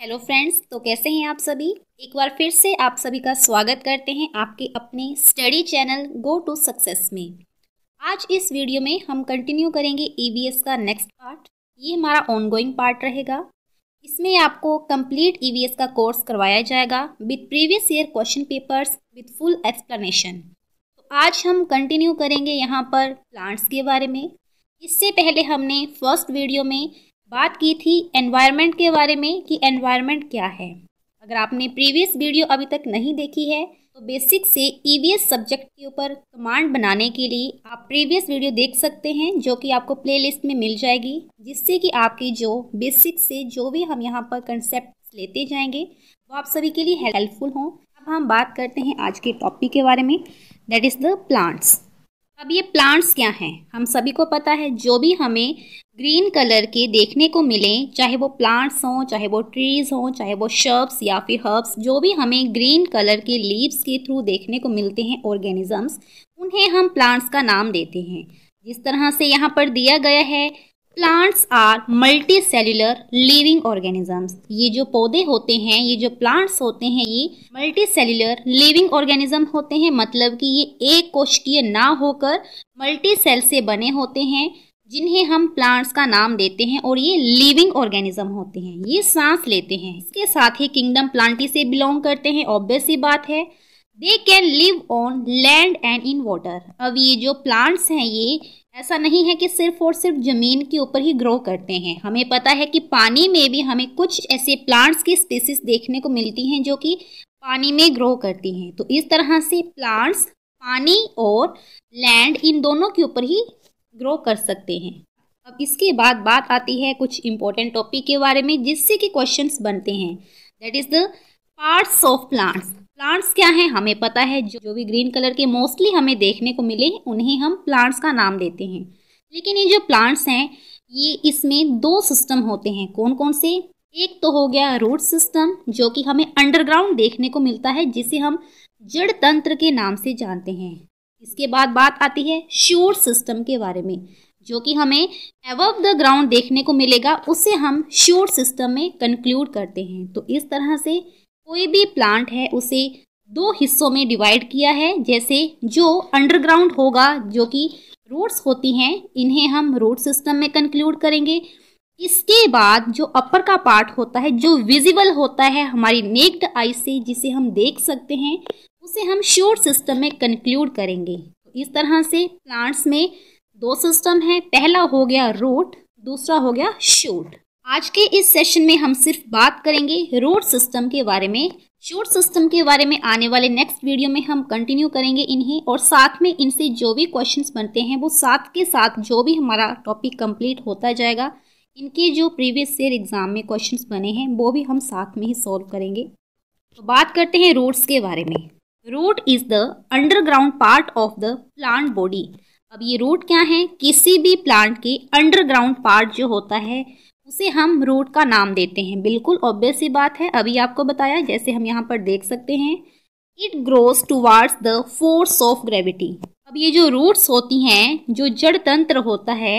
hello friends तो कैसे हैं आप सभी एक बार फिर से आप सभी का स्वागत करते हैं आपके अपने study channel go to success में आज इस वीडियो में हम कंटिन्यू करेंगे ईवीएस e का नेक्स्ट पार्ट ये हमारा ऑनगोइंग पार्ट रहेगा इसमें आपको कंप्लीट ईवीएस e का कोर्स करवाया जाएगा with previous year question papers with full explanation तो आज हम कंटिन्यू करेंगे यहाँ पर प्लांट्स के बारे में इससे पहले हमने फर्स्ट वीडियो में बात की थी एनवायरनमेंट के बारे में कि एनवायरनमेंट क्या है अगर आपने प्रीवियस वीडियो अभी तक नहीं देखी है तो बेसिक से ईवीएस सब्जेक्ट के ऊपर कमांड बनाने के लिए आप प्रीवियस वीडियो देख सकते हैं जो कि आपको प्लेलिस्ट में मिल जाएगी जिससे कि आपकी जो बेसिक से जो भी हम यहाँ पर कंसेप्ट लेते जाएंगे वो आप सभी के लिए हेल्पफुल हों अब हम बात करते हैं आज के टॉपिक के बारे में दैट इज़ द प्लांट्स अब ये प्लांट्स क्या हैं हम सभी को पता है जो भी हमें ग्रीन कलर के देखने को मिलें चाहे वो प्लांट्स हों चाहे वो ट्रीज़ हों चाहे वो शर्ब्स या फिर हर्ब्स जो भी हमें ग्रीन कलर के लीव्स के थ्रू देखने को मिलते हैं ऑर्गेनिजम्स उन्हें हम प्लांट्स का नाम देते हैं जिस तरह से यहाँ पर दिया गया है plants are multicellular living organisms ये जो पौधे होते हैं ये जो प्लांट्स होते हैं ये मल्टी सेल्युलर लिविंग ऑर्गेनिज्म होते हैं मतलब कि ये एक कोशिकीय ना होकर मल्टी सेल से बने होते हैं जिन्हें हम प्लांट्स का नाम देते हैं और ये लिविंग ऑर्गेनिज्म होते हैं ये सांस लेते हैं इसके साथ ही किंगडम प्लांटी से बिलोंग करते हैं ऑब्वियस ही बात है they can live on land and in water अब ये जो प्लांट्स हैं ये ऐसा नहीं है कि सिर्फ और सिर्फ ज़मीन के ऊपर ही ग्रो करते हैं हमें पता है कि पानी में भी हमें कुछ ऐसे प्लांट्स की स्पीसीज देखने को मिलती हैं जो कि पानी में ग्रो करती हैं तो इस तरह से प्लांट्स पानी और लैंड इन दोनों के ऊपर ही ग्रो कर सकते हैं अब इसके बाद बात आती है कुछ इम्पोर्टेंट टॉपिक के बारे में जिससे कि क्वेश्चंस बनते हैं that is the parts of plants plants क्या हैं हमें पता है जो भी ग्रीन कलर के मोस्टली हमें देखने को मिले उन्हें हम प्लांट्स का नाम देते हैं लेकिन ये जो प्लांट्स हैं ये इसमें दो सिस्टम होते हैं कौन कौन से एक तो हो गया रूट सिस्टम जो कि हमें अंडरग्राउंड देखने को मिलता है जिसे हम जड़ तंत्र के नाम से जानते हैं इसके बाद बात आती है श्योर सिस्टम के बारे में जो कि हमें एवव द ग्राउंड देखने को मिलेगा उसे हम श्योर सिस्टम में कंक्लूड करते हैं तो इस तरह से कोई भी प्लांट है उसे दो हिस्सों में डिवाइड किया है जैसे जो अंडरग्राउंड होगा जो कि रोड्स होती हैं इन्हें हम रोड सिस्टम में कंक्लूड करेंगे इसके बाद जो अपर का पार्ट होता है जो विजिबल होता है हमारी नेक्ड आई से जिसे हम देख सकते हैं उसे हम शोर सिस्टम में कंक्लूड करेंगे तो इस तरह से प्लांट्स में दो सिस्टम है पहला हो गया रूट दूसरा हो गया शूट आज के इस सेशन में हम सिर्फ बात करेंगे रोड सिस्टम के बारे में शोर सिस्टम के बारे में आने वाले नेक्स्ट वीडियो में हम कंटिन्यू करेंगे इन्हें और साथ में इनसे जो भी क्वेश्चंस बनते हैं वो साथ के साथ जो भी हमारा टॉपिक कंप्लीट होता जाएगा इनके जो प्रीवियस ईयर एग्ज़ाम में क्वेश्चन बने हैं वो भी हम साथ में ही सॉल्व करेंगे तो बात करते हैं रोड्स के बारे में root is the underground part of the plant body अब ये रोड क्या है किसी भी प्लांट के अंडरग्राउंड पार्ट जो होता है उसे हम रूट का नाम देते हैं बिल्कुल ऑब्वियस सी बात है अभी आपको बताया जैसे हम यहाँ पर देख सकते हैं it grows towards the force of gravity अब ये जो रूट्स होती हैं जो जड़ तंत्र होता है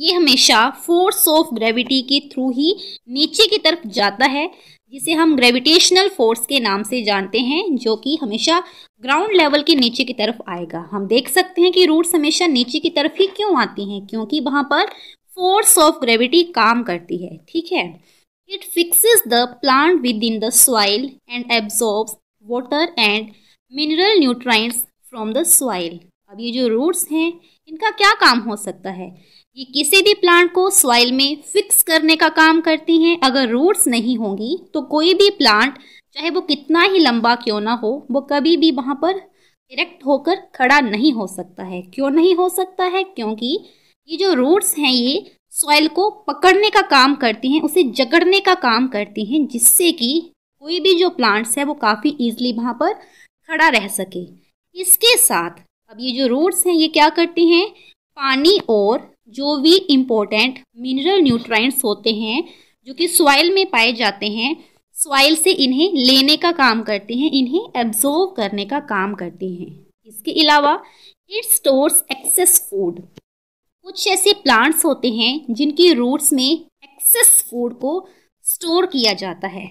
ये हमेशा फोर्स ऑफ ग्रेविटी के थ्रू ही नीचे की तरफ जाता है जिसे हम ग्रेविटेशनल फोर्स के नाम से जानते हैं जो कि हमेशा ग्राउंड लेवल के नीचे की तरफ आएगा हम देख सकते हैं कि रूट्स हमेशा नीचे की तरफ ही क्यों आती हैं क्योंकि वहाँ पर फोर्स ऑफ ग्रेविटी काम करती है ठीक है it fixes the plant within the soil and absorb water and mineral nutrients from the soil अब ये जो रूट्स हैं इनका क्या काम हो सकता है ये किसी भी प्लांट को सॉइल में फिक्स करने का काम करती हैं अगर रूट्स नहीं होंगी तो कोई भी प्लांट चाहे वो कितना ही लंबा क्यों ना हो वो कभी भी वहाँ पर इरेक्ट होकर खड़ा नहीं हो सकता है क्यों नहीं हो सकता है क्योंकि ये जो रूट्स हैं ये सॉइल को पकड़ने का काम करती हैं उसे जकड़ने का काम करती हैं जिससे कि कोई भी जो प्लांट्स है वो काफ़ी ईजिली वहाँ पर खड़ा रह सके इसके साथ अब ये जो रूट्स हैं ये क्या करते हैं पानी और जो भी इम्पोर्टेंट मिनरल न्यूट्रिएंट्स होते हैं जो कि सॉइल में पाए जाते हैं सॉइल से इन्हें लेने का काम करते हैं इन्हें एब्जॉर्व करने का काम करते हैं इसके अलावा इट स्टोर्स एक्सेस फूड कुछ ऐसे प्लांट्स होते हैं जिनकी रूट्स में एक्सेस फूड को स्टोर किया जाता है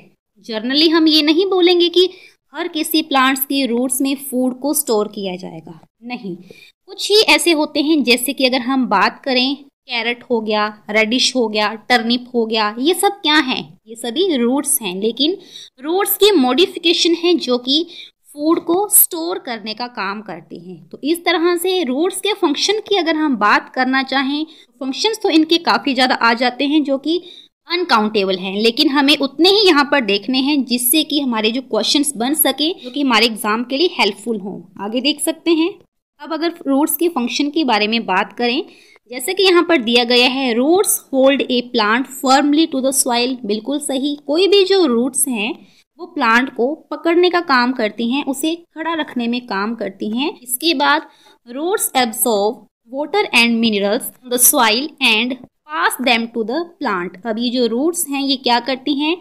जर्नली हम ये नहीं बोलेंगे कि हर किसी प्लांट्स के रूट्स में फूड को स्टोर किया जाएगा नहीं कुछ ही ऐसे होते हैं जैसे कि अगर हम बात करें कैरेट हो गया रेडिश हो गया टर्निप हो गया ये सब क्या है ये सभी रूट्स हैं लेकिन रूट्स की मॉडिफिकेशन है जो कि फूड को स्टोर करने का काम करते हैं तो इस तरह से रूट्स के फंक्शन की अगर हम बात करना चाहें फंक्शंस तो इनके काफ़ी ज़्यादा आ जाते हैं जो कि अनकाउंटेबल हैं लेकिन हमें उतने ही यहाँ पर देखने हैं जिससे कि हमारे जो क्वेश्चंस बन सके जो कि हमारे एग्ज़ाम के लिए हेल्पफुल हों आगे देख सकते हैं अब अगर रूट्स के फंक्शन के बारे में बात करें जैसे कि यहाँ पर दिया गया है roots hold a plant firmly to the soil बिल्कुल सही कोई भी जो रूट्स हैं वो प्लांट को पकड़ने का काम करती हैं उसे खड़ा रखने में काम करती हैं इसके बाद roots absorb water and minerals the soil and pass them to the plant अब ये जो रूट्स हैं ये क्या करती हैं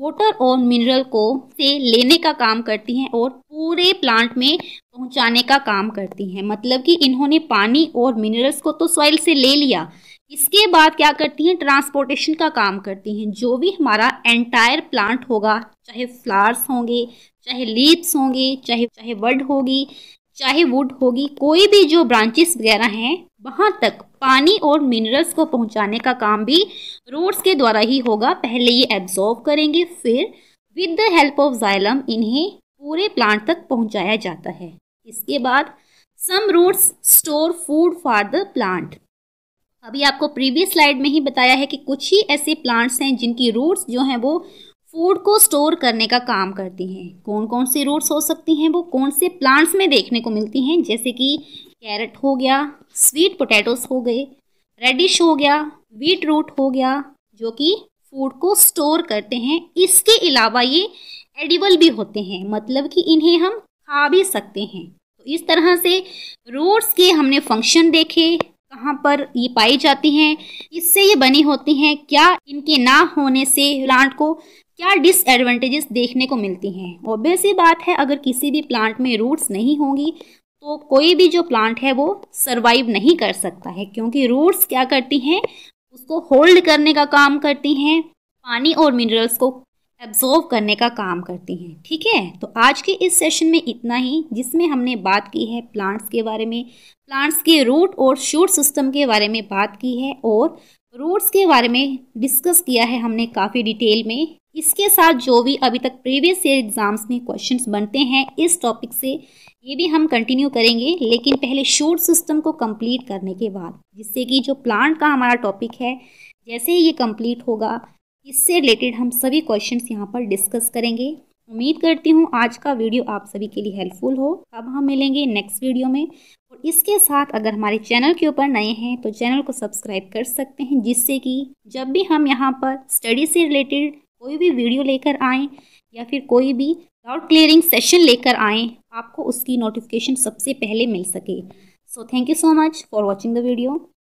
वाटर और मिनरल को से लेने का काम करती हैं और पूरे प्लांट में पहुंचाने का काम करती हैं मतलब कि इन्होंने पानी और मिनरल्स को तो सॉइल से ले लिया इसके बाद क्या करती हैं ट्रांसपोर्टेशन का काम करती हैं जो भी हमारा एंटायर प्लांट होगा चाहे फ्लावर्स होंगे चाहे लीव्स होंगे चाहे चाहे वर्ड होगी चाहे वुड होगी कोई भी जो ब्रांचेस वगैरह हैं वहाँ तक पानी और मिनरल्स को पहुँचाने का काम भी रूट्स के द्वारा ही होगा पहले ये एब्जॉर्व करेंगे फिर with the help of xylem इन्हें पूरे प्लांट तक पहुँचाया जाता है इसके बाद some roots store food for the plant अभी आपको प्रीवियस स्लाइड में ही बताया है कि कुछ ही ऐसे प्लांट्स हैं जिनकी रूट्स जो हैं वो फूड को स्टोर करने का काम करती हैं कौन कौन सी रूट्स हो सकती हैं वो कौन से प्लांट्स में देखने को मिलती हैं जैसे कि कैरेट हो गया स्वीट पोटैटोस हो गए रेडिश हो गया वीट रूट हो गया जो कि फूड को स्टोर करते हैं इसके अलावा ये एडिबल भी होते हैं मतलब कि इन्हें हम खा भी सकते हैं तो इस तरह से रूट्स के हमने फंक्शन देखे कहाँ पर ये पाई जाती हैं इससे ये बनी होती हैं क्या इनके ना होने से प्लांट को क्या डिसएडवांटेजेस देखने को मिलती हैं ऑब्वियस ही बात है अगर किसी भी प्लांट में रूट्स नहीं होंगी तो कोई भी जो प्लांट है वो सरवाइव नहीं कर सकता है क्योंकि रूट्स क्या करती हैं उसको होल्ड करने का काम करती हैं पानी और मिनरल्स को एब्जॉर्व करने का काम करती हैं ठीक है तो आज के इस सेशन में इतना ही जिसमें हमने बात की है प्लांट्स के बारे में प्लांट्स के रूट और शूट सिस्टम के बारे में बात की है और रूट्स के बारे में डिस्कस किया है हमने काफ़ी डिटेल में इसके साथ जो भी अभी तक प्रीवियस ईयर एग्ज़ाम्स में क्वेश्चन बनते हैं इस टॉपिक से ये भी हम कंटिन्यू करेंगे लेकिन पहले शूट सिस्टम को कम्प्लीट करने के बाद जिससे कि जो प्लांट का हमारा टॉपिक है जैसे ही ये कम्प्लीट होगा इससे रिलेटेड हम सभी क्वेश्चन यहाँ पर डिस्कस करेंगे उम्मीद करती हूँ आज का वीडियो आप सभी के लिए हेल्पफुल हो अब हम मिलेंगे नेक्स्ट वीडियो में और इसके साथ अगर हमारे चैनल के ऊपर नए हैं तो चैनल को सब्सक्राइब कर सकते हैं जिससे कि जब भी हम यहाँ पर स्टडी से रिलेटेड कोई भी वीडियो लेकर आएँ या फिर कोई भी डाउट क्लियरिंग सेशन लेकर आएँ आपको उसकी नोटिफिकेशन सबसे पहले मिल सके so thank you so much for watching the video